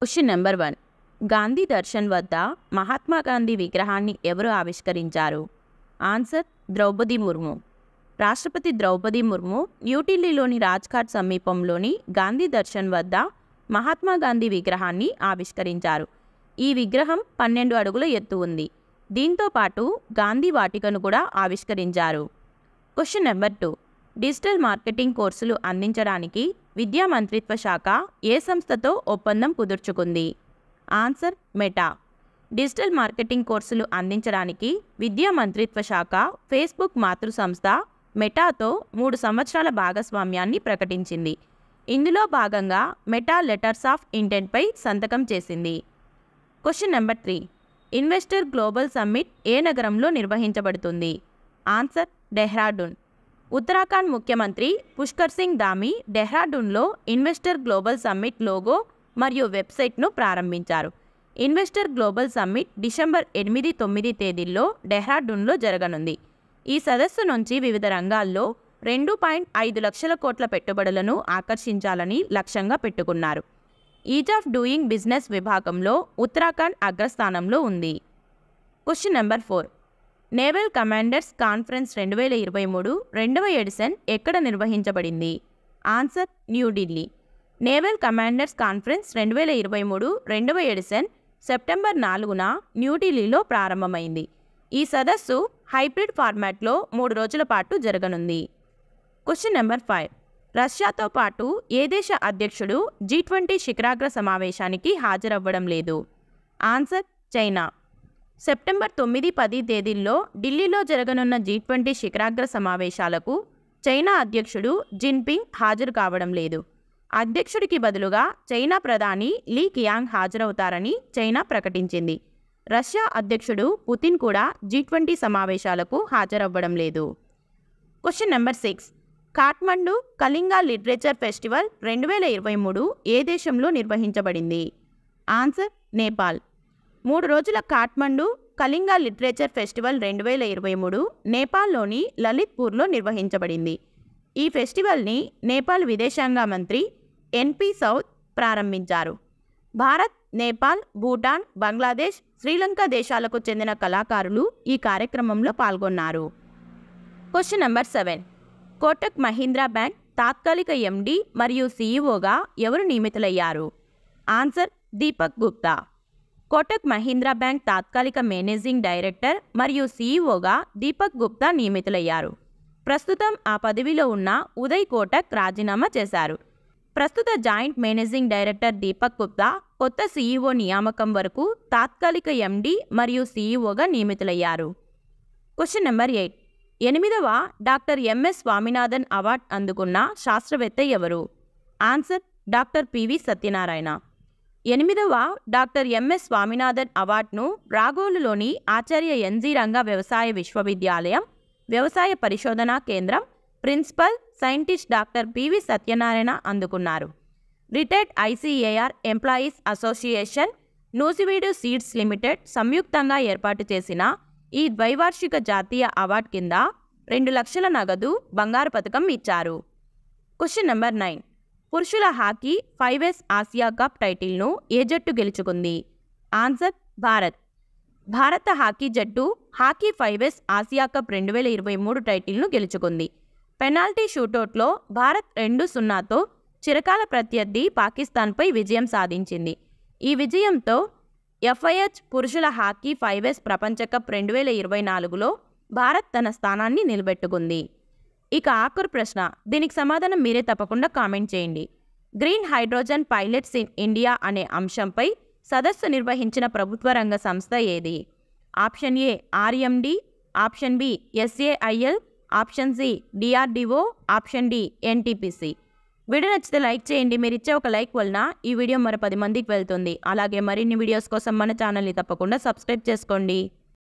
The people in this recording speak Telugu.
question number one Gandhi Darshan వద్ద మహాత్మా గాంధీ విగ్రహాన్ని ఎవరు ఆవిష్కరించారు ఆన్సర్ ద్రౌపది ముర్ము రాష్ట్రపతి ద్రౌపది ముర్ము న్యూఢిల్లీలోని రాజ్ఘాట్ సమీపంలోని గాంధీ దర్శన్ వద్ద మహాత్మా గాంధీ విగ్రహాన్ని ఆవిష్కరించారు ఈ విగ్రహం పన్నెండు అడుగుల ఎత్తు ఉంది దీంతో పాటు గాంధీ వాటికను కూడా ఆవిష్కరించారు question number two digital marketing కోర్సులు అందించడానికి విద్యా మంత్రిత్వ శాఖ ఏ సంస్థతో ఒప్పందం కుదుర్చుకుంది ఆన్సర్ మెటా డిజిటల్ మార్కెటింగ్ కోర్సులు అందించడానికి విద్యా మంత్రిత్వ శాఖ ఫేస్బుక్ మాతృ సంస్థ మెటాతో మూడు సంవత్సరాల భాగస్వామ్యాన్ని ప్రకటించింది ఇందులో భాగంగా మెటా లెటర్స్ ఆఫ్ ఇంటెంట్పై సంతకం చేసింది question number three investor global summit ఏ నగరంలో నిర్వహించబడుతుంది ఆన్సర్ డెహ్రాడూన్ ఉత్తరాఖండ్ ముఖ్యమంత్రి పుష్కర్ సింగ్ దామి డెహ్రాడూన్లో ఇన్వెస్టర్ గ్లోబల్ సమ్మిట్ లోగో మరియు వెబ్సైట్ను ప్రారంభించారు ఇన్వెస్టర్ గ్లోబల్ సమ్మిట్ డిసెంబర్ ఎనిమిది తొమ్మిది తేదీల్లో డెహ్రాడూన్లో జరగనుంది ఈ సదస్సు నుంచి వివిధ రంగాల్లో రెండు పాయింట్ ఐదు లక్షల కోట్ల పెట్టుబడులను ఆకర్షించాలని లక్ష్యంగా పెట్టుకున్నారు ఈజ్ ఆఫ్ డూయింగ్ బిజినెస్ విభాగంలో ఉత్తరాఖండ్ అగ్రస్థానంలో ఉంది question number four naval commanders conference రెండు వేల ఇరవై మూడు రెండవ ఎడిసన్ ఎక్కడ నిర్వహించబడింది answer New Delhi naval commanders conference రెండు వేల ఇరవై మూడు రెండవ ఎడిసన్ సెప్టెంబర్ నాలుగున న్యూఢిల్లీలో ప్రారంభమైంది ఈ సదస్సు హైబ్రిడ్ ఫార్మాట్లో మూడు రోజుల పాటు జరగనుంది క్వశ్చన్ నెంబర్ ఫైవ్ రష్యాతో పాటు ఏ దేశ అధ్యక్షుడు జీ ట్వంటీ శిఖరాగ్ర సమావేశానికి హాజరవ్వడం లేదు ఆన్సర్ చైనా సెప్టెంబర్ తొమ్మిది పది తేదీల్లో ఢిల్లీలో జరగనున్న జీ ట్వంటీ శిఖరాగ్ర సమావేశాలకు చైనా అధ్యక్షుడు జిన్పింగ్ హాజరు కావడం లేదు అధ్యక్షుడికి బదులుగా చైనా ప్రధాని లీ కియాంగ్ హాజరవుతారని చైనా ప్రకటించింది రష్యా అధ్యక్షుడు పుతిన్ కూడా జీ ట్వంటీ సమావేశాలకు హాజరవ్వడం లేదు question number six Kathmandu Kalinga literature festival రెండు వేల ఇరవై మూడు ఏ దేశంలో నిర్వహించబడింది ఆన్సర్ నేపాల్ మూడు రోజుల కాఠ్మండు కళింగ లిటరేచర్ ఫెస్టివల్ రెండు వేల ఇరవై మూడు నేపాల్లోని లలిత్పూర్లో నిర్వహించబడింది ఈ ఫెస్టివల్ని నేపాల్ విదేశాంగ మంత్రి ఎన్పి సౌత్ ప్రారంభించారు భారత్ నేపాల్ భూటాన్ బంగ్లాదేశ్ శ్రీలంక దేశాలకు చెందిన కళాకారులు ఈ కార్యక్రమంలో పాల్గొన్నారు question number seven Kotak Mahindra bank తాత్కాలిక ఎండి మరియు సీఈఓగా ఎవరు నియమితులయ్యారు ఆన్సర్ దీపక్ గుప్తా కోటక్ మహీంద్రా బ్యాంక్ తాత్కాలిక మేనేజింగ్ డైరెక్టర్ మరియు సీఈఓగా దీపక్ గుప్తా నియమితులయ్యారు ప్రస్తుతం ఆ పదవిలో ఉన్న ఉదయ్ కోటక్ రాజీనామా చేశారు ప్రస్తుత joint managing director Deepak Gupta కొత్త సీఈఓ నియామకం వరకు తాత్కాలిక ఎండి మరియు సీఈఓగా నియమితులయ్యారు క్వశ్చన్ నెంబర్ ఎయిట్ ఎనిమిదవ డాక్టర్ ఎంఎస్ స్వామినాథన్ అవార్డ్ అందుకున్న శాస్త్రవేత్త ఎవరు ఆన్సర్ డాక్టర్ పివి సత్యనారాయణ ఎనిమిదవ డాక్టర్ ఎంఎస్ స్వామినాథన్ అవార్డును రాగోలులోని ఆచార్య ఎన్జీ రంగ వ్యవసాయ విశ్వవిద్యాలయం వ్యవసాయ పరిశోధనా కేంద్రం principal scientist doctor PV Satyanarayana అందుకున్నారు retired ICAR employees association Nuziveedu seeds limited సంయుక్తంగా ఏర్పాటు చేసిన ఈ ద్వైవార్షిక జాతీయ అవార్డు కింద రెండు లక్షల నగదు బంగారు పథకం ఇచ్చారు క్వశ్చన్ నెంబర్ నైన్ పురుషుల hockey five S Asia cup టైటిల్ను ఏ జట్టు గెలుచుకుంది ఆన్సర్ భారత్ భారత హాకీ జట్టు hockey five S Asia cup రెండు వేల ఇరవై మూడు టైటిల్ను గెలుచుకుంది పెనాల్టీ షూటౌట్లో భారత్ రెండు సున్నాతో చిరకాల ప్రత్యర్థి పాకిస్తాన్పై విజయం సాధించింది ఈ విజయంతో ఎఫ్ఐహెచ్ పురుషుల హాకీ ఫైవ్ ఎస్ ప్రపంచ కప్ రెండు వేల ఇరవై నాలుగులో భారత్ తన స్థానాన్ని నిలబెట్టుకుంది ఇక ఆఖరు ప్రశ్న దీనికి సమాధానం మీరే తప్పకుండా కామెంట్ చేయండి green hydrogen pilots in India అనే అంశంపై సదస్సు నిర్వహించిన ప్రభుత్వ రంగ సంస్థ ఏది option A RMD option B SAIL option C DRDO option D NTPC video నచ్చితే లైక్ చేయండి మీరు ఇచ్చే ఒక లైక్ వలన ఈ వీడియో మరో పది మందికి వెళ్తుంది అలాగే మరిన్ని వీడియోస్ కోసం మన ఛానల్ని తప్పకుండా సబ్స్క్రైబ్ చేసుకోండి